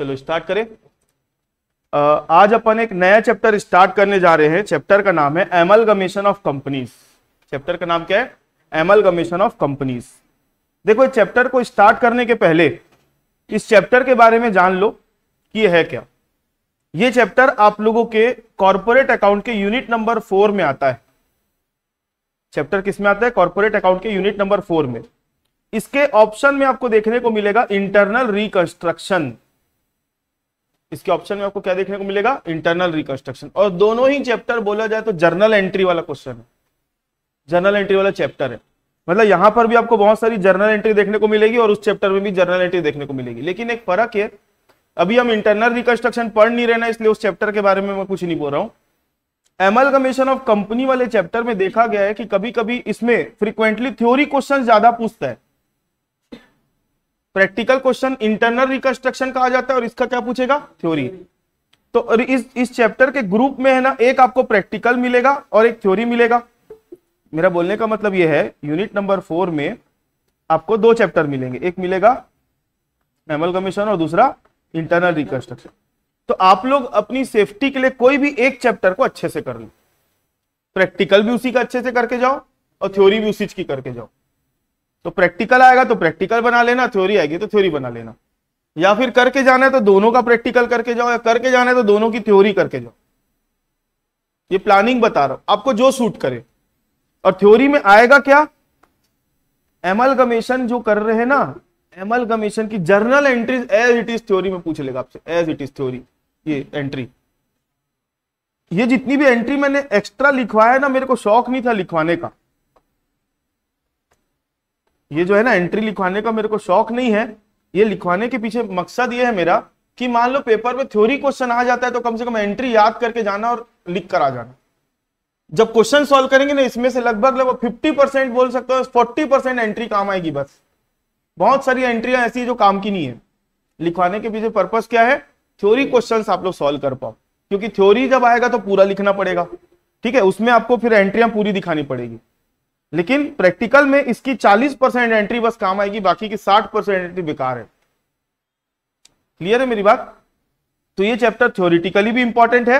चलो स्टार्ट करें आज अपन एक नया चैप्टर स्टार्ट करने जा रहे हैं चैप्टर का नाम है amalgamation of companies chapter का नाम क्या है एमलगमेशन ऑफ कंपनीज देखो इस चैप्टर को स्टार्ट करने के पहले इस चैप्टर के बारे में जान लो कि यह है क्या ये चैप्टर आप लोगों के कॉरपोरेट अकाउंट के यूनिट नंबर फोर में आता है चैप्टर किस में आता है कॉर्पोरेट अकाउंट के यूनिट नंबर फोर में इसके ऑप्शन में आपको देखने को मिलेगा इंटरनल रिकंस्ट्रक्शन इसके ऑप्शन में आपको क्या देखने को मिलेगा इंटरनल रिकंस्ट्रक्शन और दोनों ही चैप्टर बोला जाए तो जर्नल एंट्री वाला क्वेश्चन है जर्नल एंट्री वाला चैप्टर है मतलब यहां पर भी आपको बहुत सारी जर्नल एंट्री देखने को मिलेगी और उस चैप्टर में भी जर्नल एंट्री देखने को मिलेगी लेकिन एक फर्क है अभी हम इंटरनल रिकंस्ट्रक्शन पढ़ नहीं रहना इसलिए उस चैप्टर के बारे में मैं कुछ नहीं बोल रहा हूँ एमल कमीशन ऑफ कंपनी वाले चैप्टर में देखा गया है कि कभी कभी इसमें फ्रीक्वेंटली थ्योरी क्वेश्चन ज्यादा पूछता है प्रैक्टिकल क्वेश्चन इंटरनल रिकंस्ट्रक्शन कहा जाता है और इसका क्या पूछेगा थ्योरी तो और इस इस चैप्टर के ग्रुप में है ना एक आपको प्रैक्टिकल मिलेगा और एक थ्योरी मिलेगा मेरा बोलने का मतलब यह है यूनिट नंबर फोर में आपको दो चैप्टर मिलेंगे एक मिलेगा मैमल कमीशन और दूसरा इंटरनल रिकंस्ट्रक्शन तो आप लोग अपनी सेफ्टी के लिए कोई भी एक चैप्टर को अच्छे से कर लो प्रैक्टिकल भी उसी का अच्छे से करके जाओ और थ्योरी भी उसी की करके जाओ तो प्रैक्टिकल आएगा तो प्रैक्टिकल बना लेना थ्योरी आएगी तो थ्योरी बना लेना या फिर करके जाना है तो दोनों का प्रैक्टिकल करके जाओ या करके जाना है तो दोनों की थ्योरी करके जाओ ये प्लानिंग बता रहा हूं आपको जो सूट करे और थ्योरी में आएगा क्या एमल कमीशन जो कर रहे हैं ना एमल कमीशन की journal entries as it is theory में पूछ लेगा आपसे एज इट इज थ्योरी ये एंट्री ये जितनी भी एंट्री मैंने एक्स्ट्रा लिखवाया ना मेरे को शौक नहीं था लिखवाने का ये जो है ना एंट्री लिखवाने का मेरे को शौक नहीं है ये लिखवाने के पीछे मकसद ये है मेरा कि मान लो पेपर में थ्योरी क्वेश्चन आ जाता है तो कम से कम एंट्री याद करके जाना और लिख कर आ जाना जब क्वेश्चन सॉल्व करेंगे ना इसमें से लगभग लगभग फिफ्टी परसेंट बोल सकते हो फोर्टी परसेंट एंट्री काम आएगी बस बहुत सारी एंट्रियां ऐसी जो काम की नहीं है लिखवाने के पीछे पर्पज क्या है थ्योरी क्वेश्चन आप लोग सॉल्व कर पाओ क्योंकि थ्योरी जब आएगा तो पूरा लिखना पड़ेगा ठीक है उसमें आपको फिर एंट्रियां पूरी दिखानी पड़ेगी लेकिन प्रैक्टिकल में इसकी 40 परसेंट एंट्री बस काम आएगी बाकी की 60 परसेंट एंट्री बेकार है क्लियर है मेरी बात तो ये चैप्टर थ्योरिटिकली भी इंपॉर्टेंट है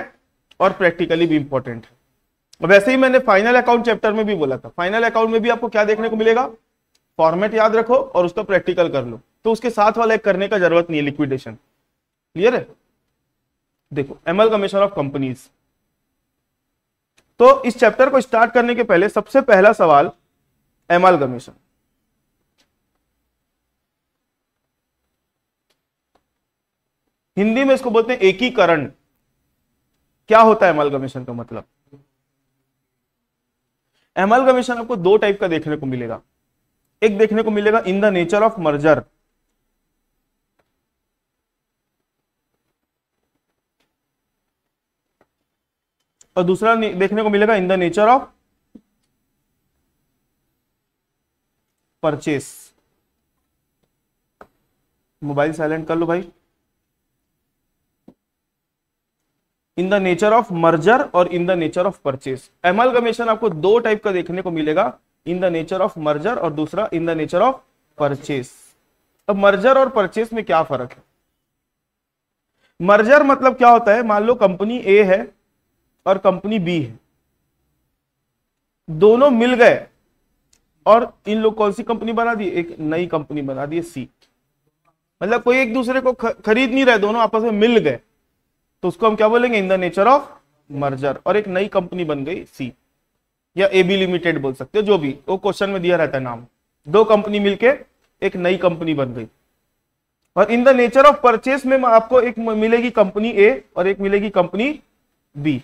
और प्रैक्टिकली भी इंपॉर्टेंट है वैसे ही मैंने फाइनल अकाउंट चैप्टर में भी बोला था फाइनल अकाउंट में भी आपको क्या देखने को मिलेगा फॉर्मेट याद रखो और उसका प्रैक्टिकल कर लो तो उसके साथ वाला एक करने का जरूरत नहीं है लिक्विडेशन क्लियर है देखो एमएल कमीशन ऑफ कंपनीज तो इस चैप्टर को स्टार्ट करने के पहले सबसे पहला सवाल एमाल कमीशन हिंदी में इसको बोलते हैं एकीकरण क्या होता है एमल कमीशन का मतलब एमल कमीशन आपको दो टाइप का देखने को मिलेगा एक देखने को मिलेगा in the nature of merger और दूसरा देखने को मिलेगा in the nature of purchase mobile silent कर लो भाई in the nature of merger और in the nature of purchase एमल आपको दो टाइप का देखने को मिलेगा in the nature of merger और दूसरा in the nature of purchase अब मर्जर और परचेस में क्या फर्क है मर्जर मतलब क्या होता है मान लो कंपनी ए है और कंपनी बी है दोनों मिल गए और इन लोग कौन सी कंपनी बना दी एक नई कंपनी बना दी सी मतलब कोई एक दूसरे को खरीद नहीं रहे दोनों आपस में मिल गए तो उसको हम क्या बोलेंगे in the nature of merger और एक नई कंपनी बन गई सी या एबी लिमिटेड बोल सकते हो जो भी वो क्वेश्चन में दिया रहता है नाम दो कंपनी मिलके एक नई कंपनी बन गई और in the nature of purchase में आपको एक मिलेगी कंपनी ए और एक मिलेगी कंपनी बी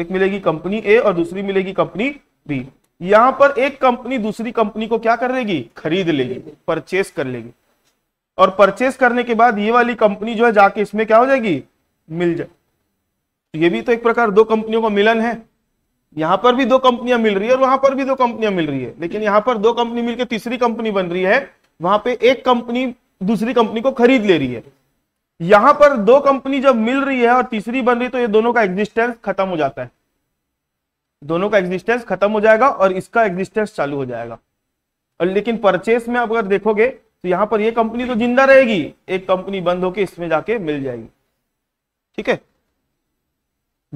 एक मिलेगी कंपनी ए और दूसरी मिलेगी कंपनी बी यहां पर एक कंपनी दूसरी कंपनी को क्या कर लेगी खरीद लेगी परचेस कर लेगी और परचेस करने के बाद ये वाली कंपनी जो है जाके इसमें क्या हो जाएगी मिल जाए तो ये भी तो एक प्रकार दो कंपनियों का मिलन है यहां पर भी दो कंपनियां मिल रही है और वहां पर भी दो कंपनियां मिल रही है लेकिन यहां पर दो कंपनी मिलकर तीसरी कंपनी बन रही है वहां पे एक कंपनी दूसरी कंपनी को खरीद ले रही है यहां पर दो कंपनी जब मिल रही है और तीसरी बन रही तो ये दोनों का एग्जिस्टेंस खत्म हो जाता है दोनों का एग्जिस्टेंस खत्म हो जाएगा और इसका एग्जिस्टेंस चालू हो जाएगा और लेकिन परचेस में आप अगर देखोगे तो यहां पर ये कंपनी तो जिंदा रहेगी एक कंपनी बंद होकर इसमें जाके मिल जाएगी ठीक है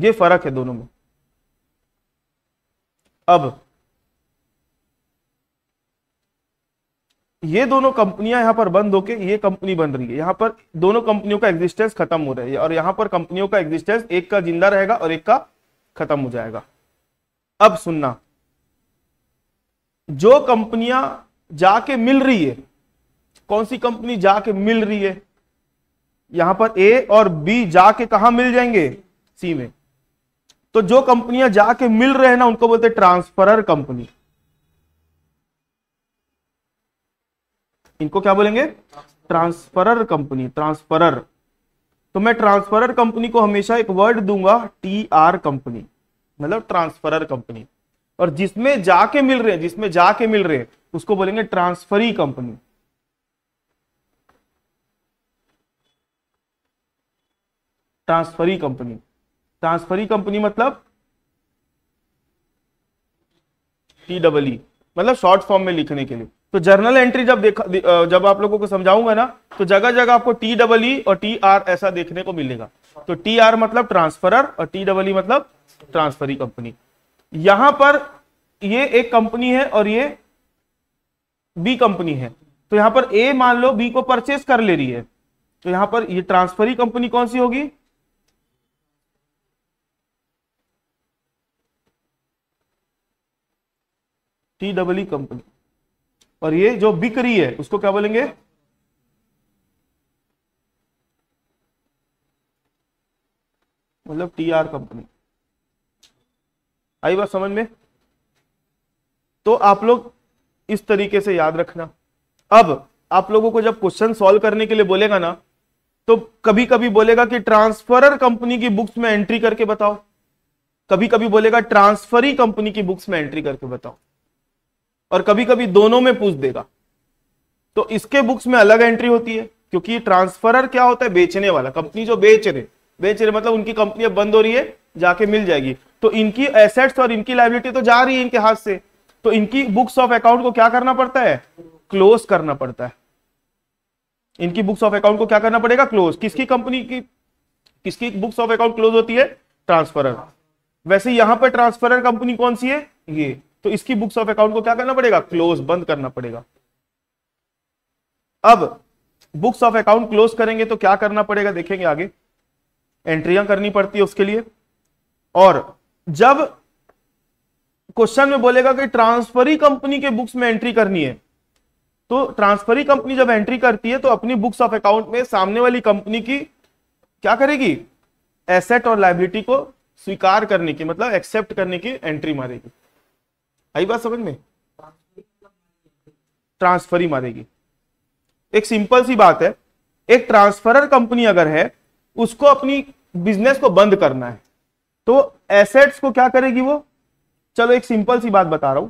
ये फर्क है दोनों में अब ये दोनों कंपनियां यहां पर बंद होके ये कंपनी बन रही है यहां पर दोनों कंपनियों का एग्जिस्टेंस खत्म हो रहा है और यहां पर कंपनियों का एग्जिस्टेंस एक का जिंदा रहेगा और एक का खत्म हो जाएगा अब सुनना जो कंपनियां जाके मिल रही है कौन सी कंपनी जाके मिल रही है यहां पर ए और बी जाके कहा मिल जाएंगे सी में तो जो कंपनियां जाके मिल रहे हैं ना उनको बोलते ट्रांसफरर कंपनी इनको क्या बोलेंगे ट्रांसफरर कंपनी ट्रांसफरर तो मैं ट्रांसफरर कंपनी को हमेशा एक वर्ड दूंगा टी आर कंपनी मतलब ट्रांसफरर कंपनी और जिसमें जाके मिल रहे हैं जिसमें जाके मिल रहे हैं उसको बोलेंगे transferee company transferee company transferee company मतलब टी डबल ई मतलब शॉर्ट फॉर्म में लिखने के लिए तो जर्नल एंट्री जब देखा जब आप लोगों को समझाऊंगा ना तो जगह जगह आपको टी डबल ई और टी आर ऐसा देखने को मिलेगा तो टी आर मतलब ट्रांसफरर और टी डबल ई मतलब ट्रांसफरी कंपनी यहां पर ये एक कंपनी है और ये बी कंपनी है तो यहां पर ए मान लो बी को परचेस कर ले रही है तो यहां पर ये ट्रांसफरी कंपनी कौन सी होगी टी डबल ई कंपनी और ये जो बिक रही है उसको क्या बोलेंगे मतलब टी आर कंपनी आई बात समझ में तो आप लोग इस तरीके से याद रखना अब आप लोगों को जब क्वेश्चन सॉल्व करने के लिए बोलेगा ना तो कभी कभी बोलेगा कि ट्रांसफरर कंपनी की बुक्स में एंट्री करके बताओ कभी कभी बोलेगा ट्रांसफरी कंपनी की बुक्स में एंट्री करके बताओ और कभी कभी दोनों में पूछ देगा तो इसके बुक्स में अलग एंट्री होती है क्योंकि ट्रांसफरर क्या होता है बेचने वाला कंपनी जो बेच रहे बेच रहे मतलब उनकी कंपनी अब बंद हो रही है जाके मिल जाएगी तो इनकी एसेट्स और इनकी लाइबिलिटी तो जा रही है इनके हाथ से तो इनकी बुक्स ऑफ अकाउंट को क्या करना पड़ता है क्लोज करना पड़ता है इनकी बुक्स ऑफ अकाउंट को क्या करना पड़ेगा क्लोज किसकी कंपनी की किसकी बुक्स ऑफ अकाउंट क्लोज होती है ट्रांसफरर वैसे यहां पर ट्रांसफरर कंपनी कौन सी है ये तो इसकी बुक्स ऑफ अकाउंट को क्या करना पड़ेगा क्लोज बंद करना पड़ेगा अब बुक्स ऑफ अकाउंट क्लोज करेंगे तो क्या करना पड़ेगा देखेंगे आगे एंट्रियां करनी पड़ती है उसके लिए और जब क्वेश्चन में बोलेगा कि ट्रांसफरी कंपनी के बुक्स में एंट्री करनी है तो ट्रांसफरी कंपनी जब एंट्री करती है तो अपनी बुक्स ऑफ अकाउंट में सामने वाली कंपनी की क्या करेगी एसेट और लाइबिलिटी को स्वीकार करने की मतलब एक्सेप्ट करने की एंट्री मारेगी आई बात समझ में ट्रांसफर ही मारेगी एक सिंपल सी बात है एक ट्रांसफरर कंपनी अगर है उसको अपनी बिजनेस को बंद करना है तो एसेट्स को क्या करेगी वो चलो एक सिंपल सी बात बता रहा हूं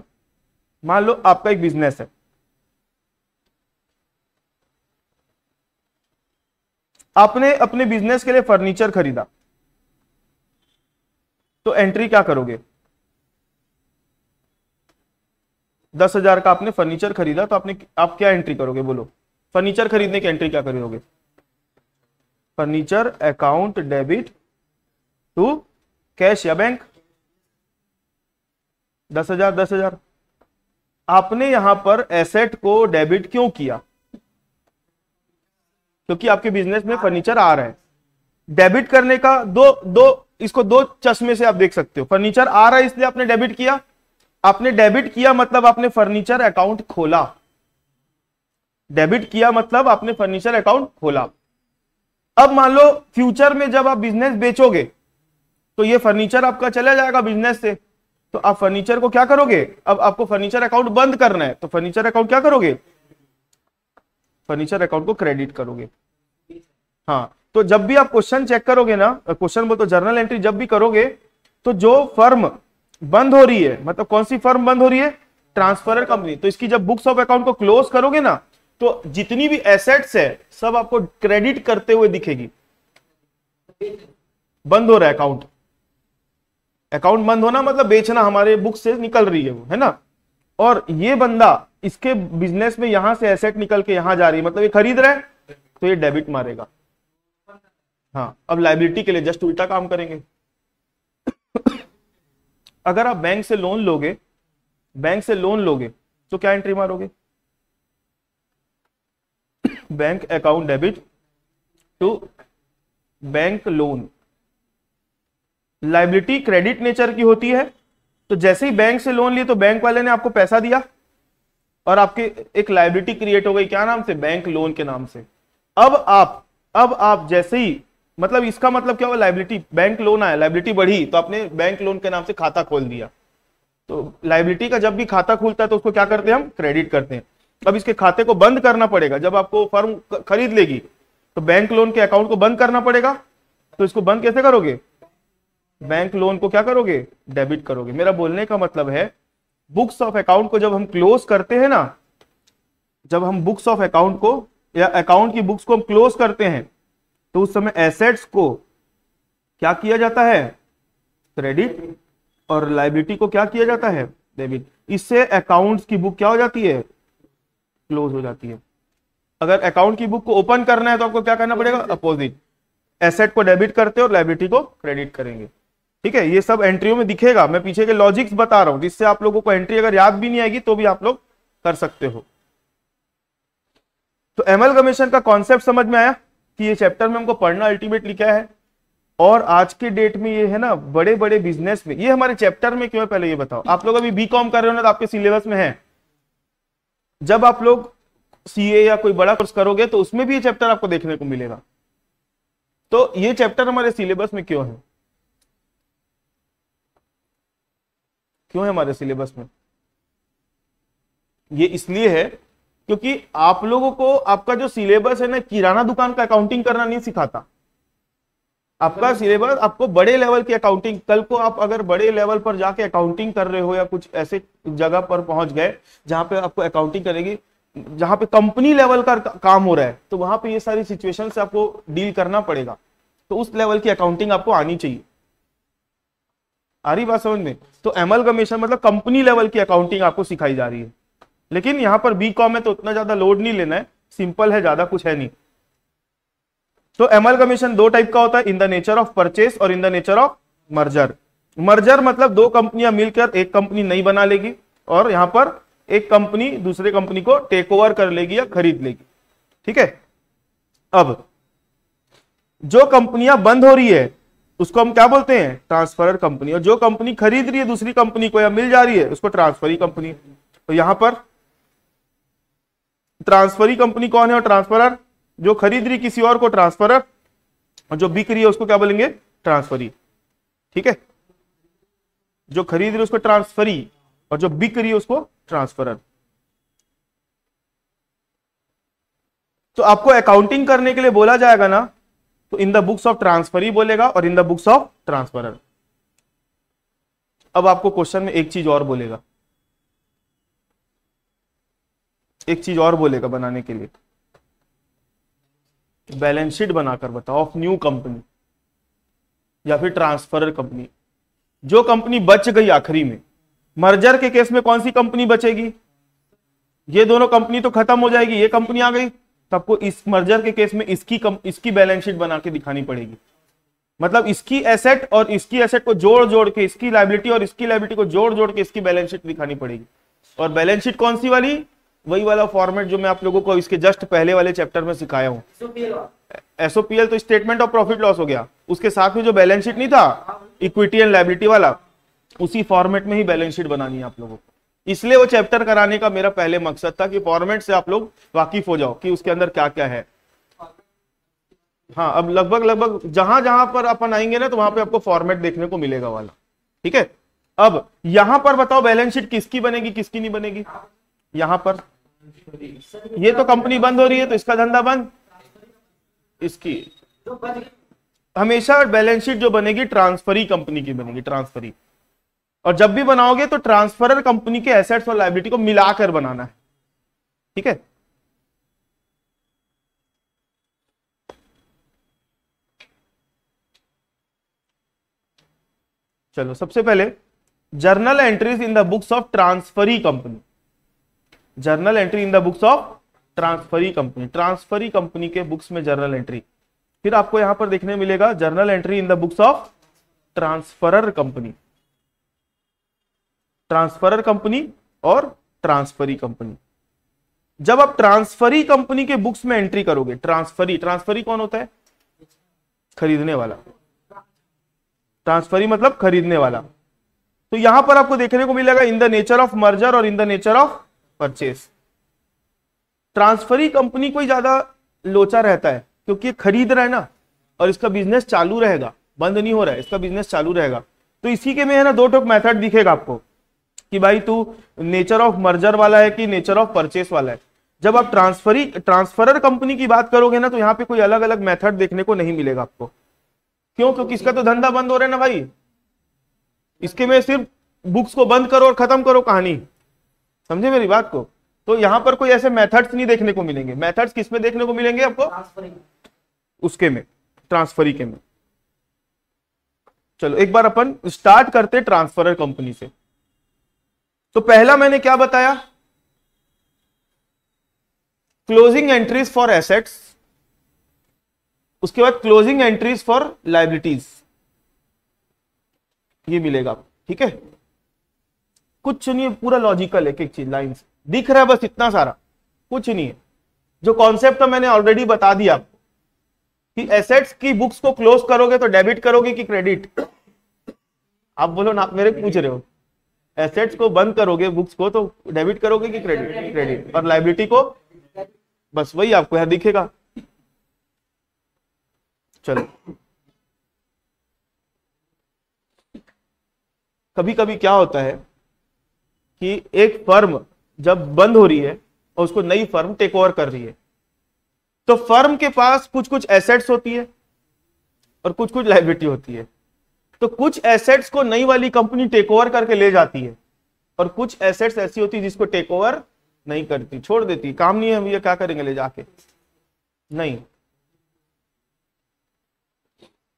मान लो आपका एक बिजनेस है आपने अपने बिजनेस के लिए फर्नीचर खरीदा तो एंट्री क्या करोगे दस हजार का आपने फर्नीचर खरीदा तो आपने आप क्या एंट्री करोगे बोलो फर्नीचर खरीदने की एंट्री क्या करोगे furniture account debit to cash या बैंक दस हजार दस हजार आपने यहां पर एसेट को डेबिट क्यों किया क्योंकि आपके बिजनेस में फर्नीचर आ रहा है डेबिट करने का दो दो इसको दो चश्मे से आप देख सकते हो फर्नीचर आ रहा है इसलिए आपने डेबिट किया आपने डेबिट किया मतलब आपने फर्नीचर अकाउंट खोला डेबिट किया मतलब आपने फर्नीचर अकाउंट खोला अब मान लो फ्यूचर में जब आप बिजनेस बेचोगे तो ये फर्नीचर आपका चला जाएगा बिजनेस से तो आप फर्नीचर को क्या करोगे अब आपको फर्नीचर अकाउंट बंद करना है तो फर्नीचर अकाउंट क्या करोगे फर्नीचर अकाउंट को क्रेडिट करोगे हाँ तो जब भी आप क्वेश्चन चेक करोगे ना क्वेश्चन बोलते जर्नल एंट्री जब भी करोगे तो जो फर्म बंद हो रही है मतलब कौन सी फर्म बंद हो रही है ट्रांसफरर कंपनी तो इसकी जब बुक्स ऑफ अकाउंट को क्लोज करोगे ना तो जितनी भी एसेट्स है सब आपको क्रेडिट करते हुए दिखेगी बंद हो रहा है अकाउंट अकाउंट बंद होना मतलब बेचना हमारे बुक से निकल रही है वो है ना और ये बंदा इसके बिजनेस में यहां से एसेट निकल के यहां जा रही है मतलब ये खरीद रहा है तो ये डेबिट मारेगा हाँ अब लाइबिलिटी के लिए जस्ट उल्टा काम करेंगे अगर आप बैंक से लोन लोगे बैंक से लोन लोगे तो क्या एंट्री मारोगे bank account debit to bank loan liability credit nature की होती है तो जैसे ही बैंक से लोन लिए तो बैंक वाले ने आपको पैसा दिया और आपके एक लाइबिलिटी क्रिएट हो गई क्या नाम से बैंक लोन के नाम से अब आप अब आप जैसे ही मतलब इसका मतलब क्या हुआ लाइबिलिटी बैंक लोन आया लाइबिलिटी बढ़ी तो आपने बैंक लोन के नाम से खाता खोल दिया तो लाइबिलिटी का जब भी खाता खुलता है तो उसको क्या करते हैं हम क्रेडिट करते हैं अब इसके खाते को बंद करना पड़ेगा जब आपको फर्म खरीद लेगी तो बैंक लोन के अकाउंट को बंद करना पड़ेगा तो इसको बंद कैसे करोगे बैंक लोन को क्या करोगे डेबिट करोगे मेरा बोलने का मतलब है बुक्स ऑफ अकाउंट को जब हम क्लोज करते हैं ना जब हम बुक्स ऑफ अकाउंट को या अकाउंट की बुक्स को हम क्लोज करते हैं तो उस समय एसेट्स को क्या किया जाता है क्रेडिट और लाइबिलिटी को क्या किया जाता है डेबिट इससे अकाउंट्स की बुक क्या हो जाती है क्लोज हो जाती है अगर अकाउंट की बुक को ओपन करना है तो आपको क्या करना पड़ेगा अपोजिट एसेट को डेबिट करते और लाइबिलिटी को क्रेडिट करेंगे ठीक है ये सब एंट्रियों में दिखेगा मैं पीछे के लॉजिक्स बता रहा हूं जिससे आप लोगों को एंट्री अगर याद भी नहीं आएगी तो भी आप लोग कर सकते हो तो एमएल कमीशन का कॉन्सेप्ट समझ में आया कि ये चैप्टर में हमको पढ़ना अल्टीमेटली क्या है और आज के डेट में ये है ना बड़े बड़े बिजनेस में ये हमारे चैप्टर में क्यों है पहले ये बताओ आप लोग अभी बी कॉम कर रहे हो ना तो आपके सिलेबस में है जब आप लोग सीए या कोई बड़ा कोर्स करोगे तो उसमें भी ये चैप्टर आपको देखने को मिलेगा तो ये चैप्टर हमारे सिलेबस में क्यों है क्यों है हमारे सिलेबस में ये इसलिए है क्योंकि आप लोगों को आपका जो सिलेबस है ना किराना दुकान का अकाउंटिंग करना नहीं सिखाता आपका सिलेबस आपको बड़े लेवल की अकाउंटिंग कल को आप अगर बड़े लेवल पर जाके अकाउंटिंग कर रहे हो या कुछ ऐसे जगह पर पहुंच गए जहां पे आपको अकाउंटिंग करेगी जहां पे कंपनी लेवल का काम हो रहा है तो वहां पे ये सारी सिचुएशन से आपको डील करना पड़ेगा तो उस लेवल की अकाउंटिंग आपको आनी चाहिए आ रही बात समझ में तो एमल कमीशन मतलब कंपनी लेवल की अकाउंटिंग आपको सिखाई जा रही है लेकिन यहां पर बी कॉम है तो उतना ज्यादा लोड नहीं लेना है सिंपल है ज्यादा कुछ है नहीं तो एमएल कमीशन दो टाइप का होता है in the nature of purchase और in the nature of merger merger मतलब दो कंपनियां मिलकर एक कंपनी नहीं बना लेगी और यहां पर एक कंपनी दूसरे कंपनी को टेक ओवर कर लेगी या खरीद लेगी ठीक है अब जो कंपनियां बंद हो रही है उसको हम क्या बोलते हैं ट्रांसफर कंपनी और जो कंपनी खरीद रही है दूसरी कंपनी को या मिल जा रही है उसको ट्रांसफर कंपनी तो यहां पर ट्रांसफरी कंपनी कौन है और ट्रांसफरर जो खरीद रही किसी और को ट्रांसफरर और जो बिक रही है उसको क्या बोलेंगे ट्रांसफरी ठीक है जो खरीद रही उसको ट्रांसफरी और जो बिक रही है उसको ट्रांसफरर तो आपको अकाउंटिंग करने के लिए बोला जाएगा ना तो in the books of transfer ही बोलेगा और in the books of transferor अब आपको क्वेश्चन में एक चीज और बोलेगा एक चीज और बोलेगा बनाने के लिए बैलेंस शीट बनाकर बताओ ऑफ न्यू कंपनी या फिर ट्रांसफर कंपनी जो कंपनी बच गई आखिरी में मर्जर के केस में कौन सी कंपनी बचेगी ये दोनों कंपनी तो खत्म हो जाएगी ये कंपनी आ गई सबको इस मर्जर के केस में इसकी कम, इसकी बैलेंस शीट बना के दिखानी पड़ेगी मतलब इसकी एसेट और इसकी एसेट को जोड़ जोड़ के इसकी लाइबिलिटी और इसकी लाइबिलिटी को जोड़ जोड़ के इसकी बैलेंस शीट दिखानी पड़ेगी और बैलेंस शीट कौन सी वाली वही वाला फॉर्मेट जो मैं आप लोगों को इसके जस्ट पहले वाले चैप्टर में सिखाया हूँ एसओपीएल तो स्टेटमेंट ऑफ प्रॉफिट लॉस हो गया उसके साथ में जो बैलेंस शीट नहीं था इक्विटी एंड लाइबिलिटी वाला उसी फॉर्मेट में ही बैलेंस शीट बनानी है आप लोगों को इसलिए वो चैप्टर कराने का मेरा पहले मकसद था कि फॉर्मेट से आप लोग वाकिफ हो जाओ कि उसके अंदर क्या क्या है हाँ अब लगभग लगभग जहां जहां पर अपन आएंगे ना तो वहां पे आपको फॉर्मेट देखने को मिलेगा वाला ठीक है अब यहां पर बताओ बैलेंस शीट किसकी बनेगी किसकी नहीं बनेगी यहां पर ये तो कंपनी बंद हो रही है तो इसका धंधा बंद इसकी हमेशा बैलेंस शीट जो बनेगी ट्रांसफरी कंपनी की बनेगी ट्रांसफरी और जब भी बनाओगे तो ट्रांसफरर कंपनी के एसेट्स और लाइबिलिटी को मिलाकर बनाना है ठीक है चलो सबसे पहले journal entries in the books of transferee company journal entry in the books of transferee company transferee company के बुक्स में जर्नल एंट्री फिर आपको यहां पर देखने मिलेगा journal entry in the books of transferor company transferor company और transferee company जब आप ट्रांसफरी कंपनी के बुक्स में एंट्री करोगे ट्रांसफरी ट्रांसफरी कौन होता है खरीदने वाला ट्रांसफरी मतलब खरीदने वाला तो यहां पर आपको देखने को मिलेगा in the nature of merger और in the nature of purchase transferee company को ज्यादा लोचा रहता है क्योंकि खरीद रहा है ना और इसका बिजनेस चालू रहेगा बंद नहीं हो रहा है इसका बिजनेस चालू रहेगा तो इसी के में है ना दो टोक मेथड दिखेगा आपको कि भाई तू नेचर ऑफ मर्जर वाला है कि नेचर ऑफ परचेस वाला है जब आप ट्रांसफरी ट्रांसफरर कंपनी की बात करोगे ना तो यहाँ पे कोई अलग अलग मेथड देखने को नहीं मिलेगा आपको क्यों क्योंकि इसका तो धंधा बंद हो रहा है ना भाई इसके में सिर्फ बुक्स को बंद करो और खत्म करो कहानी समझे मेरी बात को तो यहां पर कोई ऐसे मेथड्स नहीं देखने को मिलेंगे मेथड्स किस में देखने को मिलेंगे आपको उसके में ट्रांसफरी के में चलो एक बार अपन स्टार्ट करते ट्रांसफर कंपनी से तो पहला मैंने क्या बताया क्लोजिंग एंट्रीज फॉर एसेट्स उसके बाद क्लोजिंग एंट्रीज फॉर लाइबिलिटीज ये मिलेगा ठीक है कुछ नहीं है पूरा लॉजिकल एक एक चीज लाइन दिख रहा है बस इतना सारा कुछ नहीं है जो कॉन्सेप्ट तो मैंने ऑलरेडी बता दिया आपको कि एसेट्स की बुक्स को क्लोज करोगे तो डेबिट करोगे कि क्रेडिट आप बोलो ना मेरे पूछ रहे हो एसेट्स को बंद करोगे बुक्स को तो डेबिट करोगे कि क्रेडिट क्रेडिट और लाइबिलिटी को बस वही आपको यहां दिखेगा चलो कभी कभी क्या होता है कि एक फर्म जब बंद हो रही है और उसको नई फर्म टेक ओवर कर रही है तो फर्म के पास कुछ कुछ एसेट्स होती है और कुछ कुछ लाइबिलिटी होती है तो कुछ एसेट्स को नई वाली कंपनी टेक ओवर करके ले जाती है और कुछ एसेट्स ऐसी होती है जिसको टेक ओवर नहीं करती छोड़ देती काम नहीं है हम ये क्या करेंगे ले जाके नहीं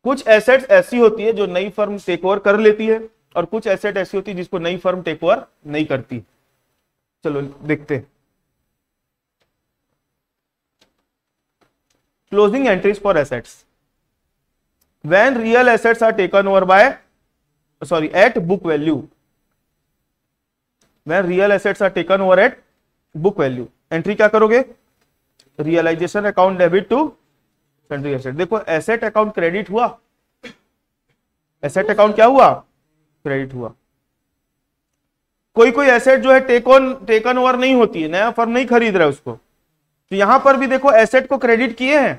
कुछ एसेट्स ऐसी होती है जो नई फर्म टेक ओवर कर लेती है और कुछ एसेट ऐसी होती है जिसको नई फर्म टेक ओवर नहीं करती चलो देखते closing entries for assets when real assets are taken over by sorry at book value when real assets are taken over at book value entry क्या करोगे realisation account debit to country asset देखो asset account credit हुआ asset account क्या हुआ credit हुआ कोई कोई asset जो है टेकन टेकन ओवर नहीं होती है नया फर्म नहीं खरीद रहा है उसको तो यहां पर भी देखो एसेट को क्रेडिट किए हैं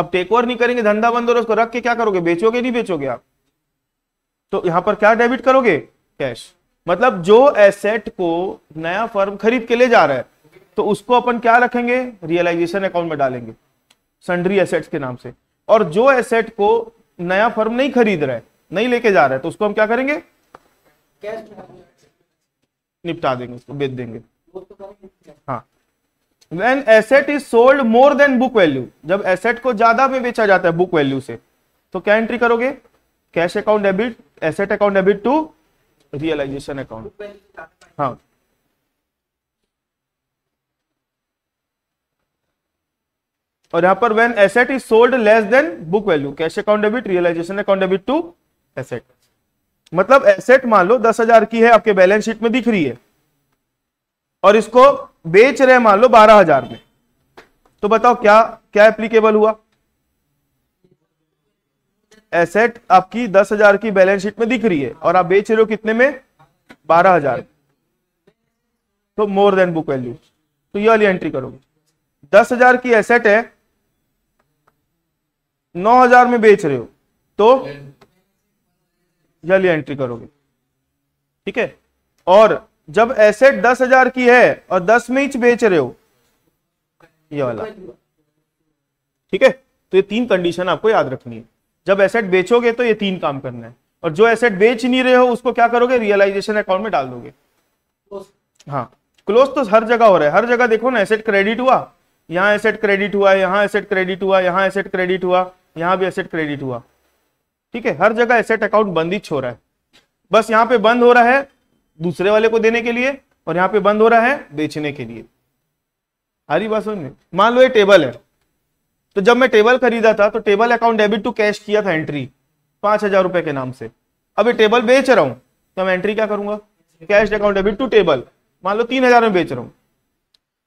अब टेक ओवर नहीं करेंगे धंधा बंद और उसको रख के क्या करोगे बेचोगे नहीं बेचोगे आप तो यहां पर क्या डेबिट करोगे कैश मतलब जो एसेट को नया फर्म खरीद के ले जा रहा है तो उसको अपन क्या रखेंगे रियलाइजेशन अकाउंट में डालेंगे सन्ड्री एसेट्स के नाम से और जो एसेट को नया फर्म नहीं खरीद रहा है नहीं लेके जा रहे तो उसको हम क्या करेंगे निपटा देंगे उसको बेच देंगे तो हाँ when asset is sold more than book value जब एसेट को ज्यादा में बेचा जाता है बुक वैल्यू से तो क्या एंट्री करोगे cash account debit asset account debit to realisation account हाँ और यहां पर when asset is sold less than book value cash account debit realisation account debit to asset मतलब एसेट मान लो दस हजार की है आपके बैलेंस शीट में दिख रही है और इसको बेच रहे मान लो बारह हजार में तो बताओ क्या क्या एप्लीकेबल हुआ एसेट आपकी दस हजार की बैलेंस शीट में दिख रही है और आप बेच रहे हो कितने में बारह हजार तो मोर देन बुक वैल्यू तो ये वाली एंट्री करोगे दस हजार की एसेट है नौ हजार में बेच रहे हो तो जल्दी एंट्री करोगे ठीक है और जब एसेट दस हजार की है और दस में इंच बेच रहे हो ये वाला ठीक है तो ये तीन कंडीशन आपको याद रखनी है जब एसेट बेचोगे तो ये तीन काम करना है और जो एसेट बेच नहीं रहे हो उसको क्या करोगे रियलाइजेशन अकाउंट में डाल दोगे हाँ क्लोज तो हर जगह हो रहा है हर जगह देखो ना एसेट क्रेडिट हुआ यहाँ एसेट क्रेडिट हुआ यहाँ एसेट क्रेडिट हुआ यहाँ एसेट क्रेडिट हुआ यहाँ भी एसेट क्रेडिट हुआ ठीक है हर जगह एसेट अकाउंट बंद ही रहा है बस यहाँ पे बंद हो रहा है दूसरे वाले को देने के लिए और यहाँ पे बंद हो रहा है बेचने के लिए हरी बात सुन मान लो ये टेबल है तो जब मैं टेबल खरीदा था तो table account debit to cash किया था एंट्री पांच हजार रुपए के नाम से अब ये टेबल बेच रहा हूं तो मैं एंट्री क्या करूंगा cash account debit to table मान लो तीन हजार में बेच रहा हूं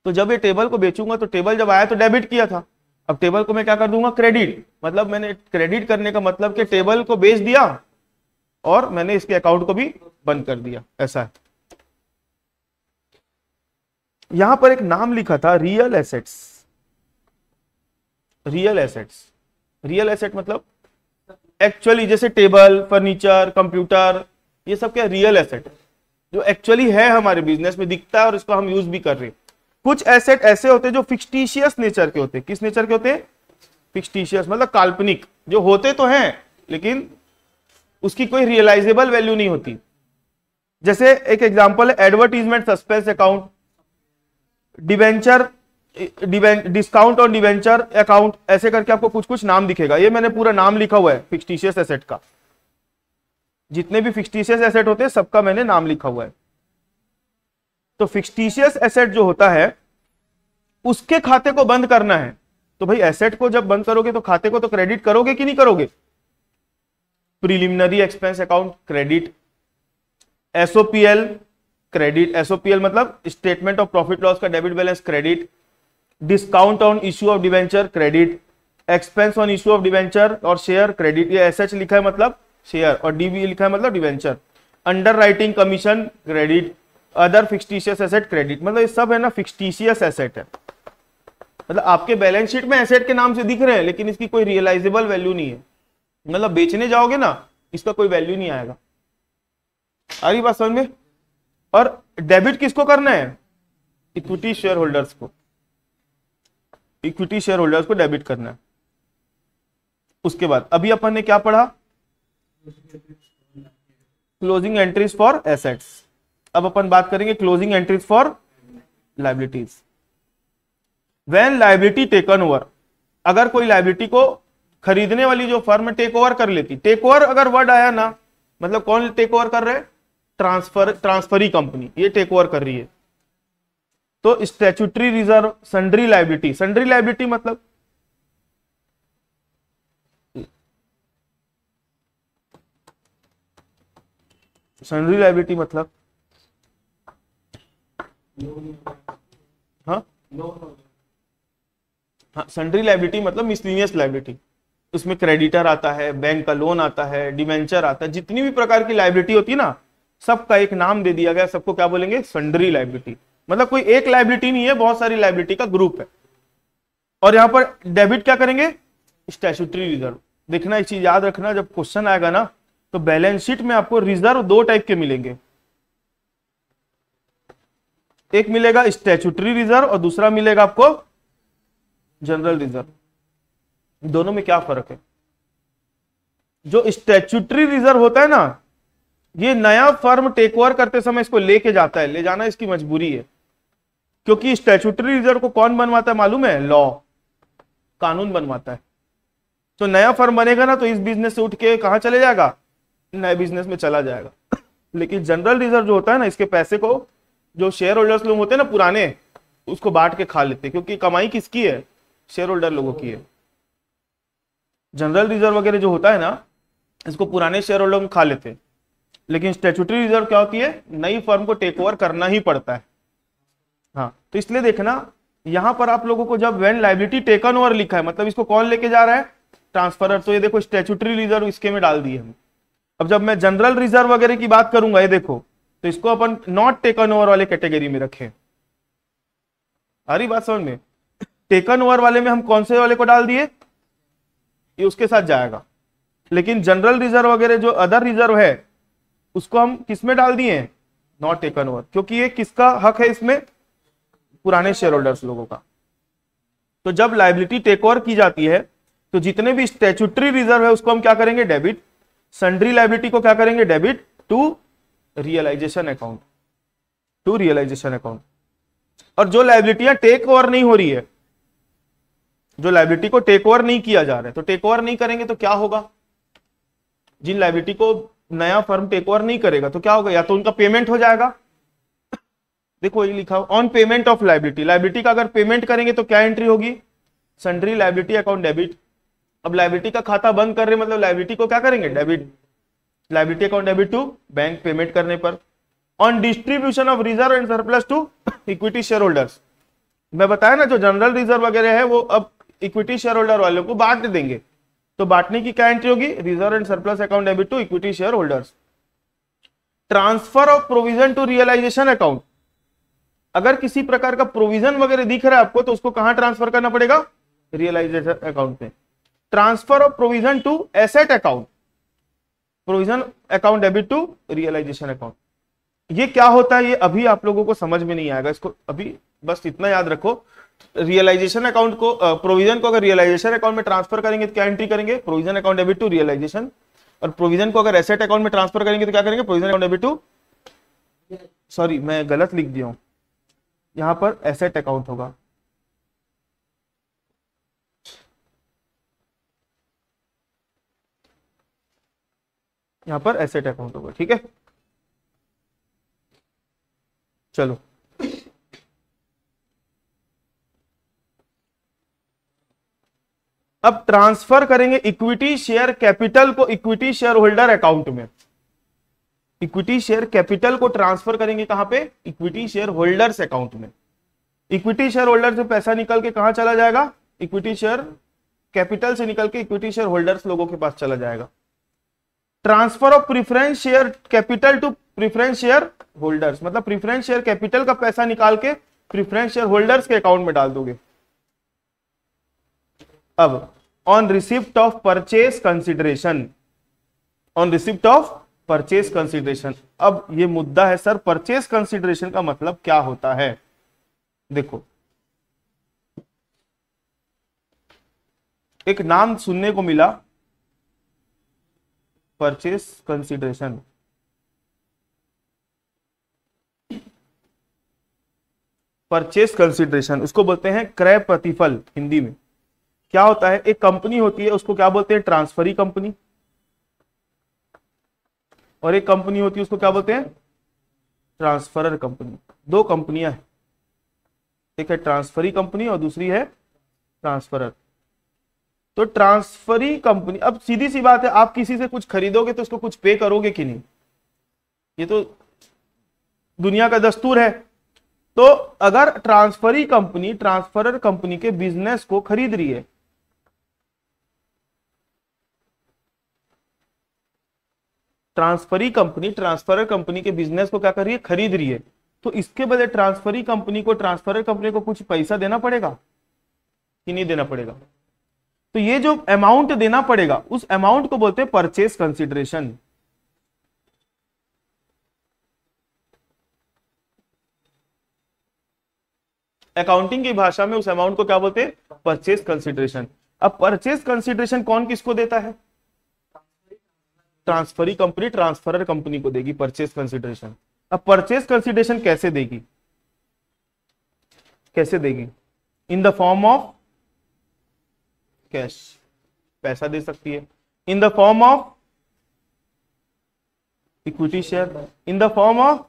तो जब ये टेबल को बेचूंगा तो टेबल जब आया तो डेबिट किया था अब टेबल को मैं क्या कर दूंगा क्रेडिट मतलब मैंने क्रेडिट करने का मतलब कि टेबल को बेच दिया और मैंने इसके अकाउंट को भी बंद कर दिया ऐसा है यहां पर एक नाम लिखा था real assets real assets real asset मतलब एक्चुअली जैसे टेबल फर्नीचर कंप्यूटर ये सब क्या रियल एसेट जो एक्चुअली है हमारे बिजनेस में दिखता है और इसको हम यूज भी कर रहे हैं कुछ एसेट ऐसे होते हैं जो फिक्सटिशियस नेचर के होते हैं किस नेचर के होते हैं फिक्सटिशियस मतलब काल्पनिक जो होते तो हैं लेकिन उसकी कोई रियलाइजेबल वैल्यू नहीं होती जैसे एक एग्जांपल है advertisement suspense account debenture discount और डिवेंचर अकाउंट ऐसे करके आपको कुछ कुछ नाम दिखेगा ये मैंने पूरा नाम लिखा हुआ है फिक्सटिशियस एसेट का जितने भी फिक्सटिशियस एसेट होते हैं सबका मैंने नाम लिखा हुआ है तो फिक्सटीशियस एसेट जो होता है उसके खाते को बंद करना है तो भाई एसेट को जब बंद करोगे तो खाते को तो क्रेडिट करोगे कि नहीं करोगे preliminary expense account credit S O P L credit S O P L मतलब स्टेटमेंट ऑफ प्रॉफिट लॉस का debit balance credit discount on issue of debenture credit expense on issue of debenture और शेयर क्रेडिट ये एसएच लिखा है मतलब शेयर और डीबी e लिखा है मतलब debenture underwriting commission credit other fictitious asset credit मतलब ये सब है ना फिक्सटीशियस एसेट है मतलब आपके बैलेंस शीट में एसेट के नाम से दिख रहे हैं लेकिन इसकी कोई रियलाइजेबल वैल्यू नहीं है मतलब बेचने जाओगे ना इसका कोई वैल्यू नहीं आएगा अरे बात समझ में और डेबिट किसको करना है इक्विटी शेयर होल्डर्स को इक्विटी शेयर होल्डर्स को डेबिट करना है उसके बाद अभी अपन ने क्या पढ़ा क्लोजिंग एंट्रीज फॉर एसेट्स अब अपन बात करेंगे closing entries for liabilities when liability taken over अगर कोई लाइबिलिटी को खरीदने वाली जो फर्म टेक ओवर कर लेती टेक ओवर अगर वर्ड आया ना मतलब कौन टेक ओवर कर रहे ट्रांसफर ट्रांसफरी कंपनी ये टेक ओवर कर रही है तो statutory reserve sundry liability sundry liability मतलब संड्री लाइबिलिटी मतलब हाँ हाँ सन्ड्री लाइबिलिटी मतलब मिसलिनियस लाइबिलिटी उसमें क्रेडिटर आता है बैंक का लोन आता है डिवेंचर आता है जितनी भी प्रकार की लाइबिलिटी होती है ना सबका एक नाम दे दिया गया सबको क्या बोलेंगे सन्ड्री लाइबिलिटी मतलब कोई एक लाइबिलिटी नहीं है बहुत सारी लाइबिलिटी का ग्रुप है और यहां पर डेबिट क्या करेंगे स्टैचुटरी रिजर्व देखना इस चीज याद रखना जब क्वेश्चन आएगा ना तो बैलेंस शीट में आपको रिजर्व दो टाइप के मिलेंगे एक मिलेगा स्टेचुटरी रिजर्व और दूसरा मिलेगा आपको जनरल रिजर्व दोनों में क्या फर्क है जो स्टेचुटरी रिजर्व होता है ना ये नया फर्म टेक ओवर करते समय इसको लेके जाता है ले जाना इसकी मजबूरी है क्योंकि स्टेचुटरी रिजर्व को कौन बनवाता है मालूम है लॉ कानून बनवाता है तो नया फर्म बनेगा ना तो इस बिजनेस से उठ के कहा चले जाएगा नए बिजनेस में चला जाएगा लेकिन जनरल रिजर्व जो होता है ना इसके पैसे को जो शेयर होल्डर्स लोग होते हैं ना पुराने उसको बांट के खा लेते हैं क्योंकि कमाई किसकी है शेयर होल्डर लोगों की है जनरल रिजर्व वगैरह जो होता है ना इसको पुराने शेयर होल्डर खा लेते हैं लेकिन स्टेचुटरी रिजर्व क्या होती है नई फर्म को टेक ओवर करना ही पड़ता है हाँ तो इसलिए देखना यहां पर आप लोगों को जब वेन लाइबिलिटी टेकन ओवर लिखा है मतलब इसको कौन लेके जा रहा है ट्रांसफरर तो ये देखो स्टेचुटरी रिजर्व इसके में डाल दिए हम अब जब मैं जनरल रिजर्व वगैरह की बात करूंगा ये देखो तो इसको अपन नॉट टेकन ओवर वाले कैटेगरी में रखें अरे बात समझ में टेकन ओवर वाले में हम कौन से वाले को डाल दिए ये उसके साथ जाएगा लेकिन जनरल रिजर्व वगैरह जो अदर रिजर्व है उसको हम किस में डाल दिए नॉट टेकन ओवर क्योंकि ये किसका हक है इसमें पुराने शेयर होल्डर्स लोगों का तो जब लाइबिलिटी टेक ओवर की जाती है तो जितने भी स्टेचुटरी रिजर्व है उसको हम क्या करेंगे डेबिट सन्ड्री लाइबिलिटी को क्या करेंगे debit to realisation account to realisation account और जो लाइबिलिटियां टेक ओवर नहीं हो रही है जो लाइबिलिटी को टेक ओवर नहीं किया जा रहा है तो टेक ओवर नहीं करेंगे तो क्या होगा जिन लाइबिलिटी को नया फर्म टेक ओवर नहीं करेगा तो क्या होगा या तो उनका पेमेंट हो जाएगा देखो ये लिखा on payment of liability liability का अगर पेमेंट करेंगे तो क्या एंट्री होगी सन्ड्री लाइबिलिटी अकाउंट डेबिट अब लाइबिलिटी का खाता बंद कर रहे मतलब लाइबिलिटी को क्या करेंगे debit liability account debit to bank payment करने पर on distribution of reserve and surplus to equity share shareholders मैं बताया ना जो जनरल रिजर्व वगैरह है वो अब इक्विटी शेयर होल्डर वालों को बांट देंगे तो बांटने की क्या एंट्री होगी reserve and surplus account debit to equity share shareholders transfer of provision to realisation account अगर किसी प्रकार का प्रोविजन वगैरह दिख रहा है आपको तो उसको कहां ट्रांसफर करना पड़ेगा रियलाइजेशन अकाउंट में transfer of provision to asset account provision account debit to realisation account ये क्या होता है ये अभी आप लोगों को समझ में नहीं आएगा इसको अभी बस इतना याद रखो रियलाइजेशन अकाउंट को प्रोविजन को अगर रियलाइजेशन अकाउंट में ट्रांसफर करेंगे तो क्या एंट्री करेंगे provision account debit to realisation और प्रोविजन को अगर एसेट अकाउंट में ट्रांसफर करेंगे तो क्या करेंगे provision account debit to sorry मैं गलत लिख दिया हूं यहां पर एसेट अकाउंट होगा यहां पर एसेट अकाउंट होगा ठीक है चलो अब ट्रांसफर करेंगे इक्विटी शेयर कैपिटल को इक्विटी शेयर होल्डर अकाउंट में इक्विटी शेयर कैपिटल को ट्रांसफर करेंगे कहां पे इक्विटी शेयर होल्डर्स अकाउंट में इक्विटी शेयर होल्डर से पैसा निकल के कहा चला जाएगा इक्विटी शेयर कैपिटल से निकल के इक्विटी शेयर होल्डर्स लोगों के पास चला जाएगा transfer of preference share capital to preference share holders मतलब प्रिफरेंस शेयर कैपिटल का पैसा निकाल के प्रिफरेंस शेयर होल्डर्स के अकाउंट में डाल दोगे अब on receipt of purchase consideration on receipt of purchase consideration अब ये मुद्दा है सर परचेज कंसिडरेशन का मतलब क्या होता है देखो एक नाम सुनने को मिला परचेस कंसिडरेशन परचेस कंसिडरेशन उसको बोलते हैं क्रय प्रतिफल हिंदी में क्या होता है एक कंपनी होती है उसको क्या बोलते हैं ट्रांसफरी कंपनी और एक कंपनी होती है उसको क्या बोलते हैं ट्रांसफरर कंपनी दो कंपनियां हैं एक है ट्रांसफरी कंपनी और दूसरी है ट्रांसफरर तो ट्रांसफरी कंपनी अब सीधी सी बात है आप किसी से कुछ खरीदोगे तो उसको कुछ पे करोगे कि नहीं ये तो दुनिया का दस्तूर है तो अगर ट्रांसफरी कंपनी ट्रांसफरर कंपनी के बिजनेस को खरीद रही है ट्रांसफरी कंपनी ट्रांसफरर कंपनी के बिजनेस को क्या कर रही है खरीद रही है तो इसके बजाय ट्रांसफरी कंपनी को ट्रांसफरर कंपनी को कुछ पैसा देना पड़ेगा कि नहीं देना पड़ेगा तो ये जो अमाउंट देना पड़ेगा उस अमाउंट को बोलते हैं परचेस कंसिडरेशन अकाउंटिंग की भाषा में उस अमाउंट को क्या बोलते हैं परचेस कंसिडरेशन अब परचेस कंसिडरेशन कौन किसको देता है ट्रांसफरी कंपनी ट्रांसफरर कंपनी को देगी परचेस कंसिडरेशन अब परचेस कंसिडरेशन कैसे देगी कैसे देगी in the form of cash पैसा दे सकती है in the form of equity share in the form of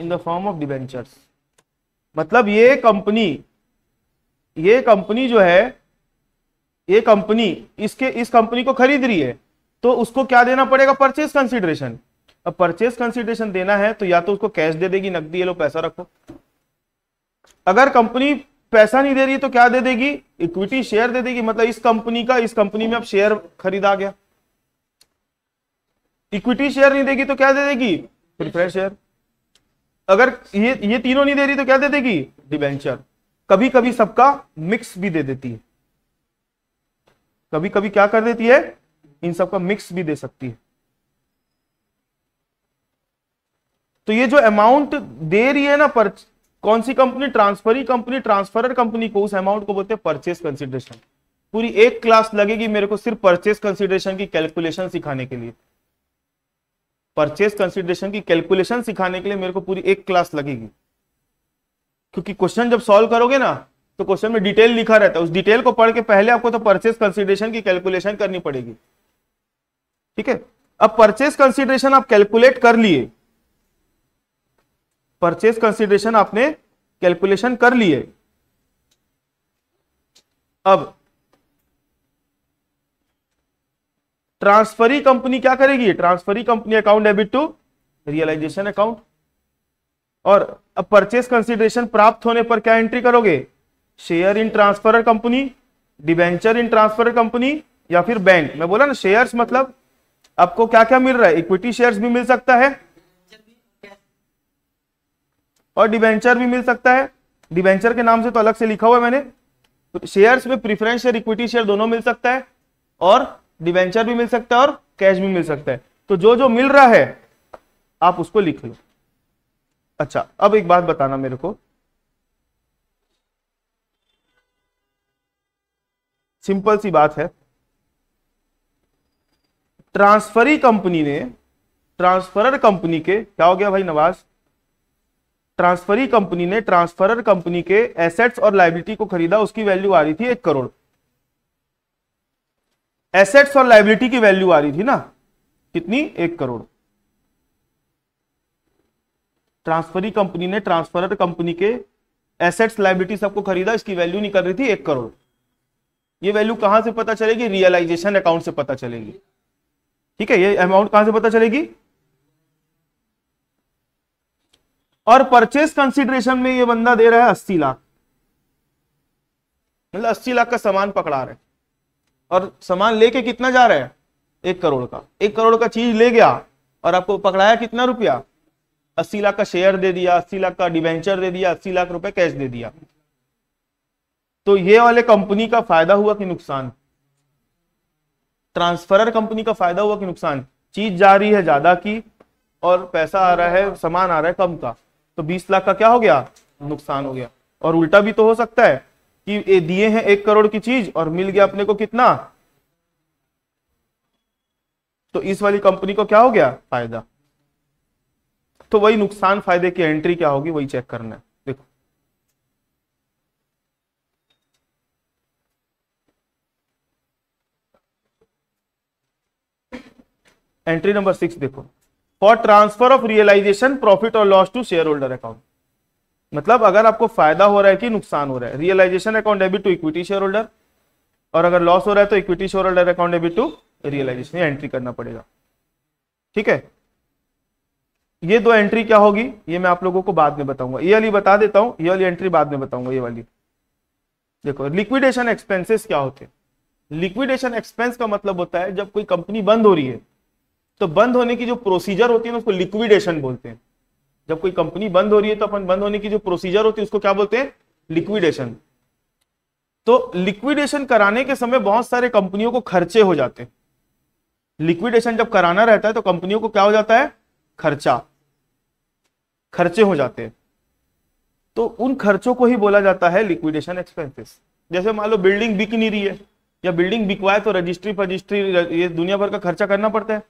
in the form of debentures मतलब ये कंपनी ये कंपनी जो है ये कंपनी इसके इस कंपनी को खरीद रही है तो उसको क्या देना पड़ेगा परचेज कंसिडरेशन अब परचेज कंसिडरेशन देना है तो या तो उसको कैश दे देगी नकदी ये लो पैसा रखो अगर कंपनी पैसा नहीं दे रही है तो क्या दे देगी इक्विटी शेयर दे देगी मतलब इस कंपनी का इस कंपनी में अब शेयर खरीदा गया इक्विटी शेयर नहीं देगी तो क्या दे देगी प्रिफरेंस शेयर अगर ये ये तीनों नहीं दे रही तो क्या दे देगी डिबेंचर कभी कभी सबका मिक्स भी दे देती है कभी कभी क्या कर देती है इन सबका मिक्स भी दे सकती है तो ये जो अमाउंट दे रही है ना कौन सी company transferee company transferor company को उस अमाउंट को बोलते हैं परचेस कंसिडरेशन पूरी एक क्लास लगेगी मेरे को सिर्फ परचेस कंसिडरेशन की कैलकुलेशन सिखाने के लिए परचेस कंसिडरेशन की कैलकुलेशन सिखाने के लिए मेरे को पूरी एक क्लास लगेगी क्योंकि क्वेश्चन जब सॉल्व करोगे ना तो क्वेश्चन में डिटेल लिखा रहता है उस डिटेल को पढ़ के पहले आपको तो परचेस कंसिडरेशन की कैलकुलेशन करनी पड़ेगी ठीक है अब परचेस कंसिडरेशन आप कैलकुलेट कर लिए परचेस कंसिडरेशन आपने कैलकुलेशन कर लिए अब ट्रांसफरी कंपनी क्या करेगी transferee company account debit to realisation account और अब परचेस कंसिडरेशन प्राप्त होने पर क्या एंट्री करोगे share in transfer company debenture in transfer company या फिर बैंक मैं बोला ना शेयर्स मतलब आपको क्या क्या मिल रहा है इक्विटी शेयर्स भी मिल सकता है और डिवेंचर भी मिल सकता है डिवेंचर के नाम से तो अलग से लिखा हुआ है मैंने शेयर तो शेयर्स में प्रिफरेंस शेयर इक्विटी शेयर दोनों मिल सकता है और डिवेंचर भी मिल सकता है और कैश भी मिल सकता है तो जो जो मिल रहा है आप उसको लिख लो अच्छा अब एक बात बताना मेरे को सिंपल सी बात है ट्रांसफरी कंपनी ने ट्रांसफरर कंपनी के क्या हो गया भाई नवाज ट्रांसफरी कंपनी ने ट्रांसफरर कंपनी के एसेट्स और लाइबिलिटी को खरीदा उसकी वैल्यू आ रही थी एक करोड़ एसेट्स और लाइबिलिटी की वैल्यू आ रही थी ना कितनी एक करोड़ ट्रांसफरी कंपनी ने ट्रांसफरर कंपनी के एसेट्स लाइबिलिटी सबको खरीदा इसकी वैल्यू निकल रही थी एक करोड़ ये वैल्यू कहां से पता चलेगी रियलाइजेशन अकाउंट से पता चलेगी ठीक है ये अमाउंट कहां से पता चलेगी और परचेस कंसिडरेशन में ये बंदा दे रहा है अस्सी लाख मतलब अस्सी लाख का सामान पकड़ा रहे और सामान लेके कितना जा रहा है एक करोड़ का एक करोड़ का चीज ले गया और आपको पकड़ाया कितना रुपया अस्सी लाख का शेयर दे दिया अस्सी लाख का डिवेंचर दे दिया अस्सी लाख रुपए कैश दे दिया तो ये वाले कंपनी का फायदा हुआ कि नुकसान ट्रांसफरर कंपनी का फायदा हुआ कि नुकसान चीज जा रही है ज्यादा की और पैसा आ रहा है सामान आ रहा है कम का तो बीस लाख का क्या हो गया नुकसान हो गया और उल्टा भी तो हो सकता है कि दिए हैं एक करोड़ की चीज और मिल गया अपने को कितना तो इस वाली कंपनी को क्या हो गया फायदा तो वही नुकसान फायदे की एंट्री क्या होगी वही चेक करना है देखो एंट्री नंबर सिक्स देखो for transfer of realisation profit और loss to share holder account मतलब अगर आपको फायदा हो रहा है कि नुकसान हो रहा है realisation account debit to equity share holder और अगर लॉस हो रहा है तो equity share holder account debit to realisation entry करना पड़ेगा ठीक है ये दो एंट्री क्या होगी ये मैं आप लोगों को बाद में बताऊंगा ये वाली बता देता हूँ ये वाली एंट्री बाद में बताऊंगा ये वाली देखो लिक्विडेशन एक्सपेंसेस क्या होते हैं लिक्विडेशन एक्सपेंस का मतलब होता है जब कोई कंपनी बंद हो रही है तो बंद होने की जो प्रोसीजर होती है ना उसको लिक्विडेशन बोलते हैं जब कोई कंपनी बंद हो रही है तो अपन बंद होने की जो प्रोसीजर होती है उसको क्या बोलते हैं लिक्विडेशन तो लिक्विडेशन कराने के समय बहुत सारे कंपनियों को खर्चे हो जाते हैं लिक्विडेशन जब कराना रहता है तो कंपनियों को क्या हो जाता है खर्चा खर्चे हो जाते हैं तो उन खर्चों को ही बोला जाता है लिक्विडेशन एक्सपेंसेस जैसे मान लो बिल्डिंग बिक नहीं रही है या बिल्डिंग बिकवाए तो रजिस्ट्री फजिस्ट्री ये दुनिया भर का खर्चा करना पड़ता है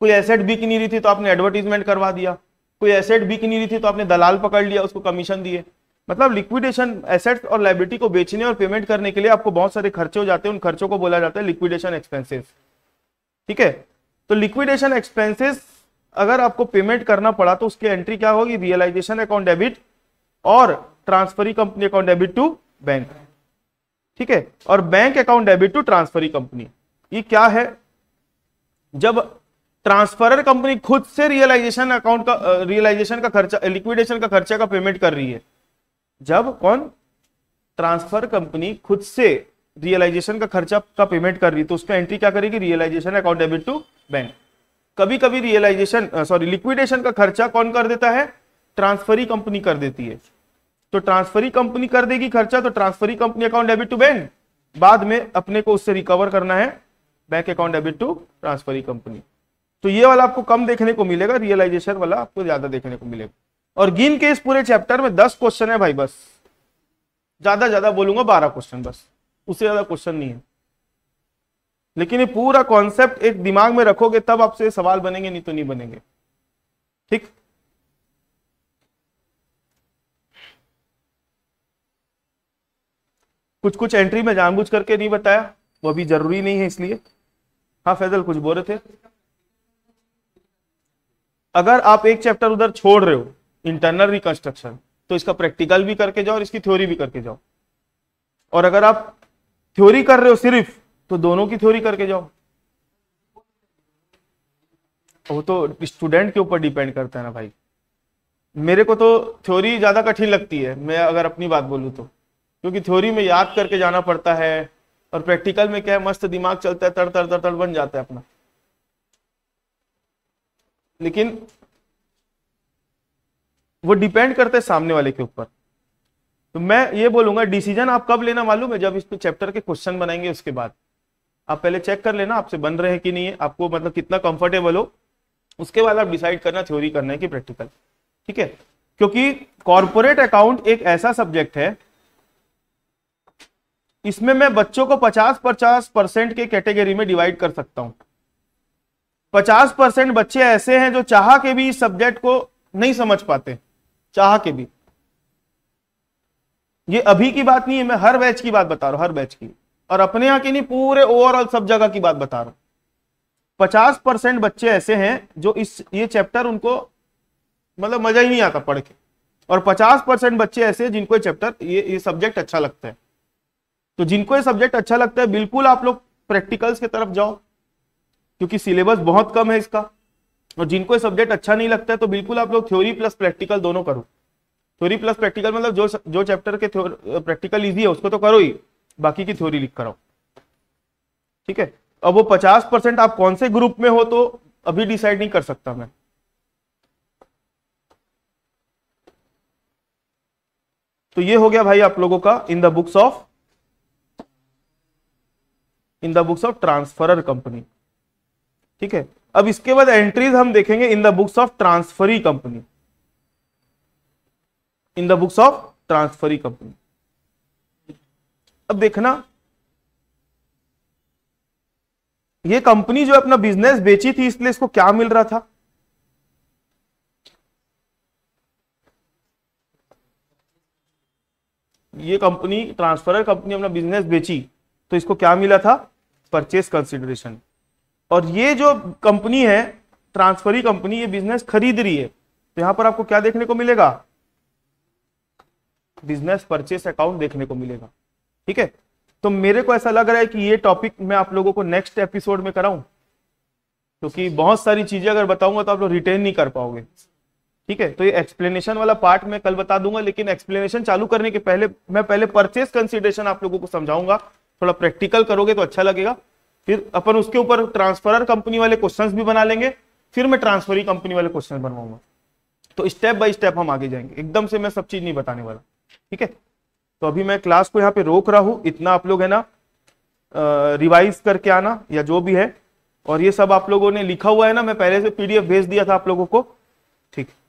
कोई एसेट बिक नहीं रही थी तो आपने एडवर्टीजमेंट करवा दिया कोई एसेट बिक नहीं रही थी तो आपने दलाल पकड़ लिया उसको कमीशन दिए मतलब लिक्विडेशन एसेट्स और लाइबिलिटी को बेचने और पेमेंट करने के लिए आपको बहुत सारे खर्चे हो जाते हैं उन खर्चों को बोला जाता है लिक्विडेशन एक्सपेंसेस ठीक है तो लिक्विडेशन एक्सपेंसेस अगर आपको पेमेंट करना पड़ा तो उसकी एंट्री क्या होगी रियलाइजेशन अकाउंट डेबिट और transferee company account debit to bank ठीक है और bank account debit to transferee company ये क्या है जब ट्रांसफरर कंपनी खुद से रियलाइजेशन अकाउंट का रियलाइजेशन का खर्चा लिक्विडेशन का खर्चा का पेमेंट कर रही है जब कौन ट्रांसफर कंपनी खुद से रियलाइजेशन का खर्चा का पेमेंट कर रही है तो उसका एंट्री क्या करेगी realisation account debit to bank कभी कभी रियलाइजेशन सॉरी लिक्विडेशन का खर्चा कौन कर देता है ट्रांसफरी कंपनी कर देती है तो ट्रांसफरी कंपनी कर देगी खर्चा तो transferee company account debit to bank बाद में अपने को उससे रिकवर करना है bank account debit to transferee company तो ये वाला आपको कम देखने को मिलेगा रियलाइजेशन वाला आपको ज्यादा देखने को मिलेगा और गिन के इस पूरे चैप्टर में दस क्वेश्चन है भाई बस ज्यादा ज्यादा बोलूंगा बारह क्वेश्चन बस उससे ज्यादा क्वेश्चन नहीं है लेकिन ये पूरा कॉन्सेप्ट एक दिमाग में रखोगे तब आपसे सवाल बनेंगे नहीं तो नहीं बनेंगे ठीक कुछ कुछ एंट्री में जानबूझ करके नहीं बताया वो अभी जरूरी नहीं है इसलिए हाँ फैजल कुछ बोल रहे थे अगर आप एक चैप्टर उधर छोड़ रहे हो इंटरनल रिकंस्ट्रक्शन तो इसका प्रैक्टिकल भी करके जाओ और इसकी थ्योरी भी करके जाओ और अगर आप थ्योरी कर रहे हो सिर्फ तो दोनों की थ्योरी करके जाओ वो तो स्टूडेंट के ऊपर डिपेंड करता है ना भाई मेरे को तो थ्योरी ज़्यादा कठिन लगती है मैं अगर अपनी बात बोलूँ तो क्योंकि थ्योरी में याद करके जाना पड़ता है और प्रैक्टिकल में क्या है मस्त दिमाग चलता है तड़ तड़ तड़ तड़ बन जाता है अपना लेकिन वो डिपेंड करते सामने वाले के ऊपर तो मैं ये बोलूंगा डिसीजन आप कब लेना मालूम है जब इस पे चैप्टर के क्वेश्चन बनाएंगे उसके बाद आप पहले चेक कर लेना आपसे बन रहे कि नहीं है आपको मतलब कितना कंफर्टेबल हो उसके बाद आप डिसाइड करना थ्योरी करना है कि प्रैक्टिकल ठीक है क्योंकि कॉरपोरेट अकाउंट एक ऐसा सब्जेक्ट है इसमें मैं बच्चों को 50-50 परसेंट के कैटेगरी में डिवाइड कर सकता हूं पचास परसेंट बच्चे ऐसे हैं जो चाह के भी इस सब्जेक्ट को नहीं समझ पाते चाह के भी ये अभी की बात नहीं है मैं हर बैच की बात बता रहा हूं हर बैच की और अपने यहां की नहीं पूरे ओवरऑल सब जगह की बात बता रहा हूं पचास परसेंट बच्चे ऐसे हैं जो इस ये चैप्टर उनको मतलब मजा ही नहीं आता पढ़ के और पचास परसेंट बच्चे ऐसे जिनको ये चैप्टर ये ये सब्जेक्ट अच्छा लगता है तो जिनको ये सब्जेक्ट अच्छा लगता है बिल्कुल आप लोग प्रैक्टिकल्स की तरफ जाओ क्योंकि सिलेबस बहुत कम है इसका और जिनको ये सब्जेक्ट अच्छा नहीं लगता है तो बिल्कुल आप लोग थ्योरी प्लस प्रैक्टिकल दोनों करो थ्योरी प्लस प्रैक्टिकल मतलब जो जो चैप्टर के प्रैक्टिकल इजी है उसको तो करो ही बाकी की थ्योरी लिख कराओ ठीक है अब वो पचास परसेंट आप कौन से ग्रुप में हो तो अभी डिसाइड नहीं कर सकता मैं तो ये हो गया भाई आप लोगों का in the books of in the books of transferor company ठीक है अब इसके बाद एंट्रीज हम देखेंगे in the books of transferee company in the books of transferee company अब देखना ये कंपनी जो अपना बिजनेस बेची थी इसलिए इसको क्या मिल रहा था ये कंपनी ट्रांसफरर कंपनी अपना बिजनेस बेची तो इसको क्या मिला था परचेस कंसिडरेशन और ये जो कंपनी है ट्रांसफरी कंपनी ये बिजनेस खरीद रही है तो यहां पर आपको क्या देखने को मिलेगा बिजनेस परचेस अकाउंट देखने को मिलेगा ठीक है तो मेरे को ऐसा लग रहा है कि ये टॉपिक मैं आप लोगों को नेक्स्ट एपिसोड में कराऊं क्योंकि तो बहुत सारी चीजें अगर बताऊंगा तो आप लोग रिटेन नहीं कर पाओगे ठीक है तो ये एक्सप्लेनेशन वाला पार्ट मैं कल बता दूंगा लेकिन एक्सप्लेनेशन चालू करने के पहले मैं पहले परचेस कंसिडरेशन आप लोगों को समझाऊंगा थोड़ा प्रैक्टिकल करोगे तो अच्छा लगेगा फिर अपन उसके ऊपर ट्रांसफरर कंपनी वाले क्वेश्चंस भी बना लेंगे फिर मैं ट्रांसफरी कंपनी वाले क्वेश्चन बनवाऊंगा तो स्टेप बाय स्टेप हम आगे जाएंगे एकदम से मैं सब चीज नहीं बताने वाला ठीक है तो अभी मैं क्लास को यहाँ पे रोक रहा हूँ इतना आप लोग है ना रिवाइज करके आना या जो भी है और ये सब आप लोगों ने लिखा हुआ है ना मैं पहले से पीडीएफ भेज दिया था आप लोगों को ठीक